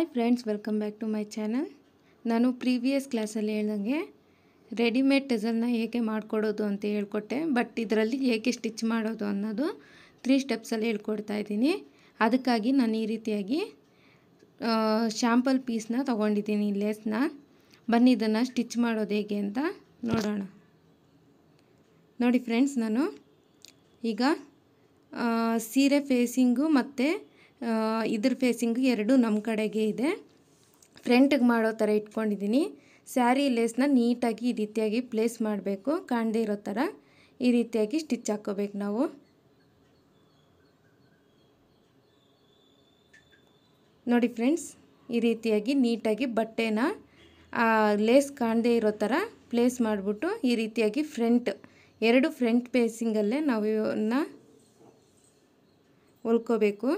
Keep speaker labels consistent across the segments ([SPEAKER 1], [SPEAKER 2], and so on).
[SPEAKER 1] hi friends welcome back to my channel ನಾನು previous ಕ್ಲಾಸಲ್ಲಿ ಹೇಳ್ದಂಗೆ ರೆಡಿಮೇಡ್ ಟೆಸಲ್ನ ಹೇಗೆ ಮಾಡಿಕೊಡೋದು ಅಂತ ಹೇಳ್ಕೊಟ್ಟೆ ಬಟ್ ಇದರಲ್ಲಿ ಹೇಗೆ ಸ್ಟಿಚ್ ಮಾಡೋದು ಅನ್ನೋದು ತ್ರೀ ಸ್ಟೆಪ್ಸಲ್ಲಿ ಹೇಳ್ಕೊಡ್ತಾ ಇದ್ದೀನಿ ಅದಕ್ಕಾಗಿ ನಾನು ಈ ರೀತಿಯಾಗಿ ಶ್ಯಾಂಪಲ್ ಪೀಸ್ನ ತೊಗೊಂಡಿದ್ದೀನಿ ಲೇಸ್ನ ಬನ್ನಿ ಇದನ್ನು ಸ್ಟಿಚ್ ಮಾಡೋದು ಹೇಗೆ ಅಂತ ನೋಡೋಣ ನೋಡಿ ಫ್ರೆಂಡ್ಸ್ ನಾನು ಈಗ ಸೀರೆ ಫೇಸಿಂಗು ಮತ್ತು ಇದ್ರ ಫೇಸಿಂಗು ಎರಡು ನಮ್ಮ ಕಡೆಗೆ ಇದೆ ಫ್ರಂಟಿಗೆ ಮಾಡೋ ಥರ ಇಟ್ಕೊಂಡಿದ್ದೀನಿ ಸ್ಯಾರಿ ಲೇಸ್ನ ನೀಟಾಗಿ ಈ ರೀತಿಯಾಗಿ ಪ್ಲೇಸ್ ಮಾಡಬೇಕು ಕಾಣದೇ ಇರೋ ಥರ ಈ ರೀತಿಯಾಗಿ ಸ್ಟಿಚ್ ಹಾಕ್ಕೋಬೇಕು ನಾವು ನೋಡಿ ಫ್ರೆಂಡ್ಸ್ ಈ ರೀತಿಯಾಗಿ ನೀಟಾಗಿ ಬಟ್ಟೆನ ಲೇಸ್ ಕಾಣದೇ ಇರೋ ಥರ ಪ್ಲೇಸ್ ಮಾಡಿಬಿಟ್ಟು ಈ ರೀತಿಯಾಗಿ ಫ್ರಂಟ್ ಎರಡು ಫ್ರಂಟ್ ಪೇಸಿಂಗಲ್ಲೇ ನಾವು ಇವನ್ನ ಹೊಲ್ಕೋಬೇಕು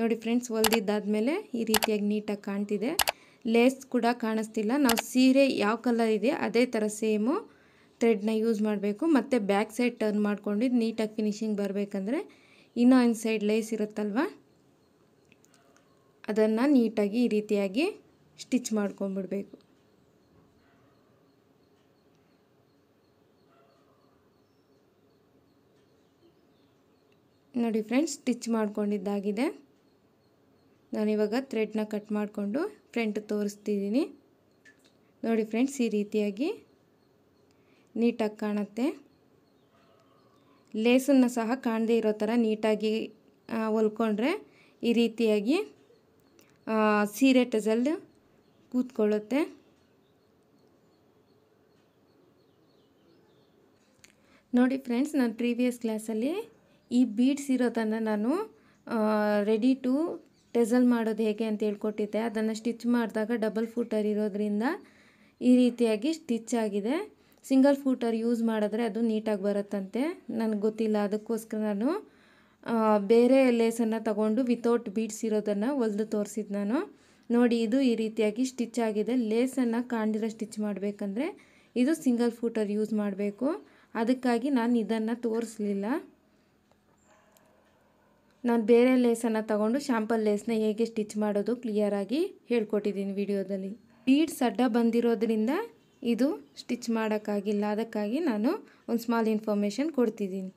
[SPEAKER 1] ನೋಡಿ ಫ್ರೆಂಡ್ಸ್ ಹೊಲ್ದಿದ್ದಾದಮೇಲೆ ಈ ರೀತಿಯಾಗಿ ನೀಟಾಗಿ ಕಾಣ್ತಿದೆ ಲೇಸ್ ಕೂಡ ಕಾಣಿಸ್ತಿಲ್ಲ ನಾವು ಸೀರೆ ಯಾವ ಕಲರ್ ಇದೆ ಅದೇ ಥರ ಸೇಮು ಥ್ರೆಡ್ನ ಯೂಸ್ ಮಾಡಬೇಕು ಮತ್ತು ಬ್ಯಾಕ್ ಸೈಡ್ ಟರ್ನ್ ಮಾಡ್ಕೊಂಡು ನೀಟಾಗಿ ಫಿನಿಶಿಂಗ್ ಬರಬೇಕಂದ್ರೆ ಇನ್ನೂ ಒಂದು ಸೈಡ್ ಲೇಸ್ ಇರುತ್ತಲ್ವ ಅದನ್ನು ನೀಟಾಗಿ ಈ ರೀತಿಯಾಗಿ ಸ್ಟಿಚ್ ಮಾಡ್ಕೊಂಬಿಡಬೇಕು ನೋಡಿ ಫ್ರೆಂಡ್ಸ್ ಸ್ಟಿಚ್ ಮಾಡ್ಕೊಂಡಿದ್ದಾಗಿದೆ ನಾನಿವಾಗ ಥ್ರೆಡ್ನ ಕಟ್ ಮಾಡಿಕೊಂಡು ಫ್ರೆಂಟ್ ತೋರಿಸ್ತಿದ್ದೀನಿ ನೋಡಿ ಫ್ರೆಂಡ್ಸ್ ಈ ರೀತಿಯಾಗಿ ನೀಟಾಗಿ ಕಾಣುತ್ತೆ ಲೇಸನ್ನು ಸಹ ಕಾಣದೇ ಇರೋ ಥರ ನೀಟಾಗಿ ಹೊಲ್ಕೊಂಡ್ರೆ ಈ ರೀತಿಯಾಗಿ ಸೀರೆ ಟಜಲ್ ಕೂತ್ಕೊಳ್ಳುತ್ತೆ ನೋಡಿ ಫ್ರೆಂಡ್ಸ್ ನಾನು ಪ್ರೀವಿಯಸ್ ಕ್ಲಾಸಲ್ಲಿ ಈ ಬೀಡ್ಸ್ ಇರೋದನ್ನು ನಾನು ರೆಡಿ ಟು ಟೆಸಲ್ ಮಾಡೋದು ಹೇಗೆ ಅಂತ ಹೇಳ್ಕೊಟ್ಟಿದ್ದೆ ಅದನ್ನು ಸ್ಟಿಚ್ ಮಾಡಿದಾಗ ಡಬಲ್ ಫೂಟರ್ ಇರೋದ್ರಿಂದ ಈ ರೀತಿಯಾಗಿ ಸ್ಟಿಚ್ ಆಗಿದೆ ಸಿಂಗಲ್ ಫೂಟರ್ ಯೂಸ್ ಮಾಡಿದ್ರೆ ಅದು ನೀಟಾಗಿ ಬರುತ್ತಂತೆ ನನಗೆ ಗೊತ್ತಿಲ್ಲ ಅದಕ್ಕೋಸ್ಕರ ನಾನು ಬೇರೆ ಲೇಸನ್ನು ತಗೊಂಡು ವಿತೌಟ್ ಬೀಡ್ಸ್ ಇರೋದನ್ನು ಹೊಲಿದು ತೋರಿಸಿದ್ದು ನಾನು ನೋಡಿ ಇದು ಈ ರೀತಿಯಾಗಿ ಸ್ಟಿಚ್ ಆಗಿದೆ ಲೇಸನ್ನು ಕಾಣದಿರೋ ಸ್ಟಿಚ್ ಮಾಡಬೇಕಂದ್ರೆ ಇದು ಸಿಂಗಲ್ ಫೂಟರ್ ಯೂಸ್ ಮಾಡಬೇಕು ಅದಕ್ಕಾಗಿ ನಾನು ಇದನ್ನು ತೋರಿಸಲಿಲ್ಲ ನಾನು ಬೇರೆ ಲೇಸನ್ನು ತಗೊಂಡು ಶ್ಯಾಂಪಲ್ ಲೇಸ್ನ ಹೇಗೆ ಸ್ಟಿಚ್ ಮಾಡೋದು ಕ್ಲಿಯರಾಗಿ ಹೇಳ್ಕೊಟ್ಟಿದ್ದೀನಿ ವಿಡಿಯೋದಲ್ಲಿ ಬೀಡ್ಸ್ ಅಡ್ಡ ಬಂದಿರೋದ್ರಿಂದ ಇದು ಸ್ಟಿಚ್ ಮಾಡೋಕ್ಕಾಗಿಲ್ಲ ಅದಕ್ಕಾಗಿ ನಾನು ಒಂದು ಸ್ಮಾಲ್ ಇನ್ಫಾರ್ಮೇಷನ್ ಕೊಡ್ತಿದ್ದೀನಿ